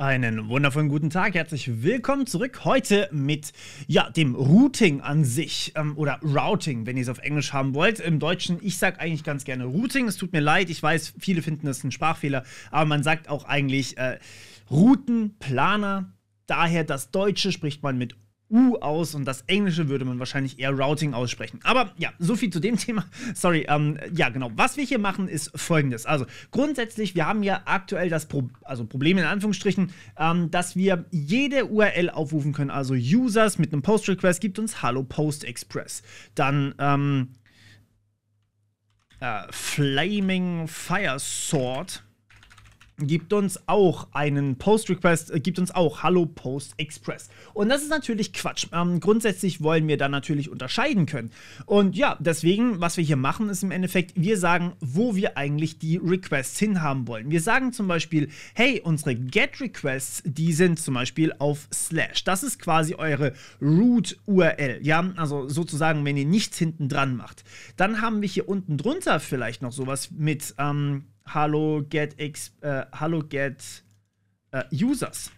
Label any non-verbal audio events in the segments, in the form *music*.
Einen wundervollen guten Tag, herzlich willkommen zurück. Heute mit ja, dem Routing an sich ähm, oder Routing, wenn ihr es auf Englisch haben wollt. Im Deutschen, ich sage eigentlich ganz gerne Routing. Es tut mir leid, ich weiß, viele finden das ein Sprachfehler, aber man sagt auch eigentlich äh, Routenplaner. Daher das Deutsche spricht man mit U aus und das Englische würde man wahrscheinlich eher Routing aussprechen. Aber ja, so viel zu dem *laughs* Thema. Sorry, ähm, ja genau. Was wir hier machen ist folgendes. Also grundsätzlich, wir haben ja aktuell das Pro also Problem in Anführungsstrichen, ähm, dass wir jede URL aufrufen können. Also Users mit einem Post Request gibt uns Hallo Post Express. Dann ähm, äh, Flaming Fire Sword gibt uns auch einen Post-Request, äh, gibt uns auch Hallo Post Express. Und das ist natürlich Quatsch. Ähm, grundsätzlich wollen wir da natürlich unterscheiden können. Und ja, deswegen, was wir hier machen, ist im Endeffekt, wir sagen, wo wir eigentlich die Requests hinhaben wollen. Wir sagen zum Beispiel, hey, unsere Get-Requests, die sind zum Beispiel auf Slash. Das ist quasi eure Root-URL, ja, also sozusagen, wenn ihr nichts hinten dran macht. Dann haben wir hier unten drunter vielleicht noch sowas mit, ähm, Hallo Get, Ex äh, Hallo Get äh, Users.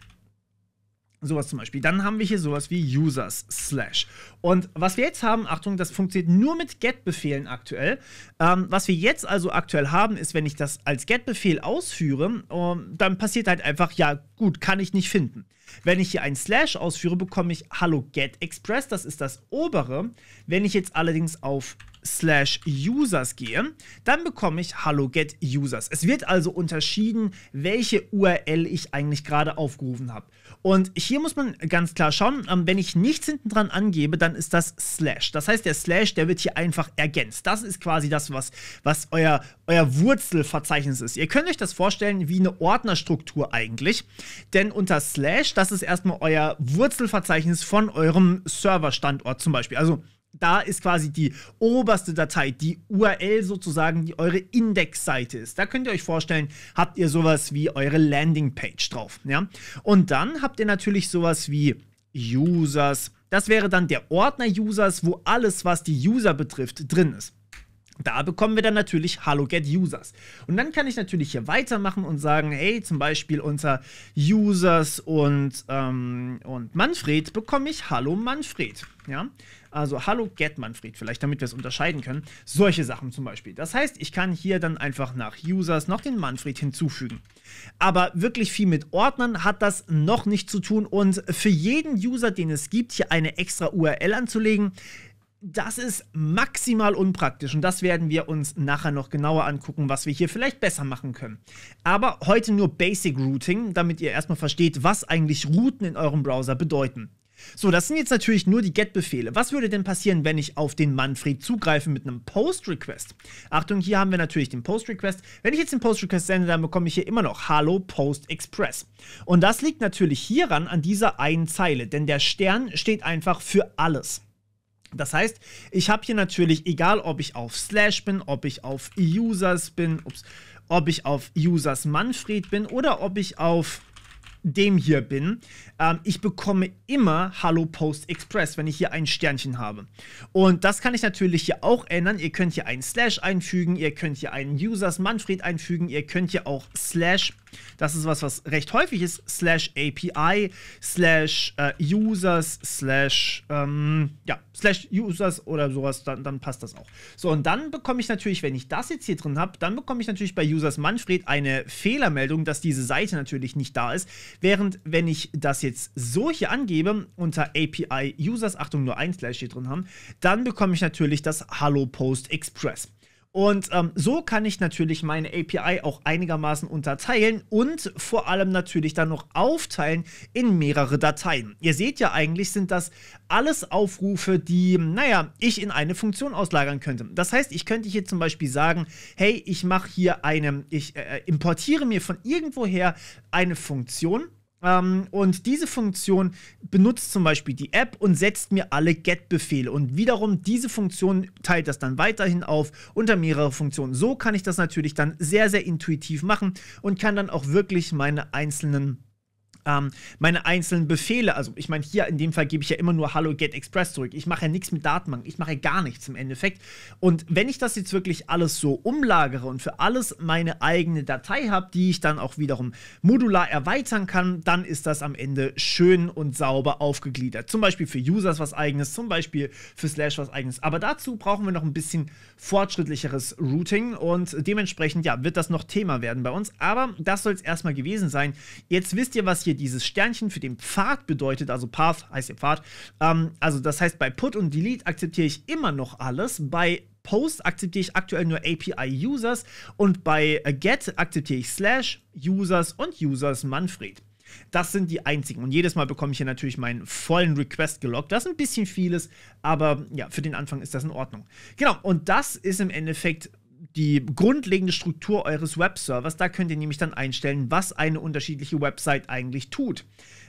Sowas zum Beispiel. Dann haben wir hier sowas wie Users slash. Und was wir jetzt haben, Achtung, das funktioniert nur mit Get-Befehlen aktuell. Ähm, was wir jetzt also aktuell haben, ist, wenn ich das als Get-Befehl ausführe, um, ähm, dann passiert halt einfach, ja gut, kann ich nicht finden. Wenn ich hier einen Slash ausführe, bekomme ich Hallo Get Express, das ist das obere. Wenn ich jetzt allerdings auf slash users gehe, dann bekomme ich Hallo Get Users. Es wird also unterschieden, welche URL ich eigentlich gerade aufgerufen habe. Und hier muss man ganz klar schauen, ähm, wenn ich nichts hinten dran angebe, dann ist das Slash. Das heißt, der Slash, der wird hier einfach ergänzt. Das ist quasi das, was, was euer, euer Wurzelverzeichnis ist. Ihr könnt euch das vorstellen wie eine Ordnerstruktur eigentlich. Denn unter Slash, das ist erstmal euer Wurzelverzeichnis von eurem Serverstandort zum Beispiel. Also da ist quasi die oberste Datei, die URL sozusagen, die eure Indexseite ist. Da könnt ihr euch vorstellen, habt ihr sowas wie eure Landingpage drauf. Ja? Und dann habt ihr natürlich sowas wie Users. Das wäre dann der Ordner Users, wo alles, was die User betrifft, drin ist. Da bekommen wir dann natürlich Hallo Get Users. Und dann kann ich natürlich hier weitermachen und sagen, hey, zum Beispiel unter Users und, ähm, und Manfred bekomme ich Hallo Manfred. Ja? Also Hallo Get Manfred, vielleicht damit wir es unterscheiden können. Solche Sachen zum Beispiel. Das heißt, ich kann hier dann einfach nach Users noch den Manfred hinzufügen. Aber wirklich viel mit Ordnern hat das noch nicht zu tun. Und für jeden User, den es gibt, hier eine extra URL anzulegen, das ist maximal unpraktisch und das werden wir uns nachher noch genauer angucken, was wir hier vielleicht besser machen können. Aber heute nur Basic Routing, damit ihr erstmal versteht, was eigentlich Routen in eurem Browser bedeuten. So, das sind jetzt natürlich nur die Get-Befehle. Was würde denn passieren, wenn ich auf den Manfred zugreife mit einem Post-Request? Achtung, hier haben wir natürlich den Post-Request. Wenn ich jetzt den Post-Request sende, dann bekomme ich hier immer noch Hallo Post Express. Und das liegt natürlich hieran an dieser einen Zeile, denn der Stern steht einfach für alles. Das heißt, ich habe hier natürlich, egal ob ich auf Slash bin, ob ich auf Users bin, ups, ob ich auf Users Manfred bin oder ob ich auf dem hier bin, ähm, ich bekomme immer Hallo Post Express, wenn ich hier ein Sternchen habe. Und das kann ich natürlich hier auch ändern. Ihr könnt hier einen Slash einfügen, ihr könnt hier einen Users Manfred einfügen, ihr könnt hier auch Slash das ist was, was recht häufig ist. Slash API, slash äh, Users, slash, ähm, ja, slash Users oder sowas, dann, dann passt das auch. So, und dann bekomme ich natürlich, wenn ich das jetzt hier drin habe, dann bekomme ich natürlich bei Users Manfred eine Fehlermeldung, dass diese Seite natürlich nicht da ist. Während, wenn ich das jetzt so hier angebe, unter API Users, Achtung, nur ein Slash hier drin haben, dann bekomme ich natürlich das Hallo Post Express. Und ähm, so kann ich natürlich meine API auch einigermaßen unterteilen und vor allem natürlich dann noch aufteilen in mehrere Dateien. Ihr seht ja eigentlich, sind das alles Aufrufe, die, naja, ich in eine Funktion auslagern könnte. Das heißt, ich könnte hier zum Beispiel sagen, hey, ich mache hier eine, ich äh, äh importiere mir von irgendwoher eine Funktion ähm, und diese Funktion benutzt zum Beispiel die App und setzt mir alle Get-Befehle. Und wiederum diese Funktion teilt das dann weiterhin auf unter mehrere Funktionen. So kann ich das natürlich dann sehr, sehr intuitiv machen und kann dann auch wirklich meine einzelnen ähm, meine einzelnen Befehle, also ich meine, hier in dem Fall gebe ich ja immer nur Hallo Get Express zurück. Ich mache ja nichts mit Datenbank, ich mache ja gar nichts im Endeffekt. Und wenn ich das jetzt wirklich alles so umlagere und für alles meine eigene Datei habe, die ich dann auch wiederum modular erweitern kann, dann ist das am Ende schön und sauber aufgegliedert. Zum Beispiel für Users was eigenes, zum Beispiel für Slash was eigenes. Aber dazu brauchen wir noch ein bisschen fortschrittlicheres Routing und dementsprechend, ja, wird das noch Thema werden bei uns. Aber das soll es erstmal gewesen sein. Jetzt wisst ihr, was hier hier dieses Sternchen für den Pfad bedeutet, also Path heißt der Pfad. Ähm, also das heißt, bei Put und Delete akzeptiere ich immer noch alles. Bei Post akzeptiere ich aktuell nur API-Users und bei äh, Get akzeptiere ich Slash, Users und Users Manfred. Das sind die einzigen. Und jedes Mal bekomme ich hier natürlich meinen vollen Request gelockt. Das ist ein bisschen vieles, aber ja, für den Anfang ist das in Ordnung. Genau, und das ist im Endeffekt die grundlegende Struktur eures Webservers. Da könnt ihr nämlich dann einstellen, was eine unterschiedliche Website eigentlich tut.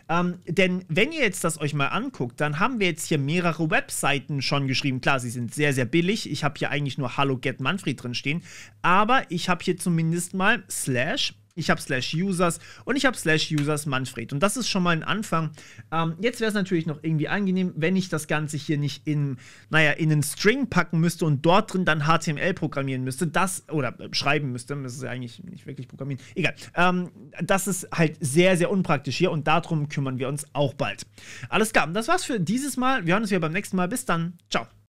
Ähm, denn wenn ihr jetzt das euch mal anguckt, dann haben wir jetzt hier mehrere Webseiten schon geschrieben. Klar, sie sind sehr, sehr billig. Ich habe hier eigentlich nur Hallo Get Manfred drin stehen. Aber ich habe hier zumindest mal slash ich habe slash users und ich habe slash users Manfred. Und das ist schon mal ein Anfang. Ähm, jetzt wäre es natürlich noch irgendwie angenehm, wenn ich das Ganze hier nicht in, naja, in einen String packen müsste und dort drin dann HTML programmieren müsste. Das, oder äh, schreiben müsste, das ist ja eigentlich nicht wirklich programmieren. Egal. Ähm, das ist halt sehr, sehr unpraktisch hier und darum kümmern wir uns auch bald. Alles klar, und das war's für dieses Mal. Wir hören uns wieder beim nächsten Mal. Bis dann. Ciao.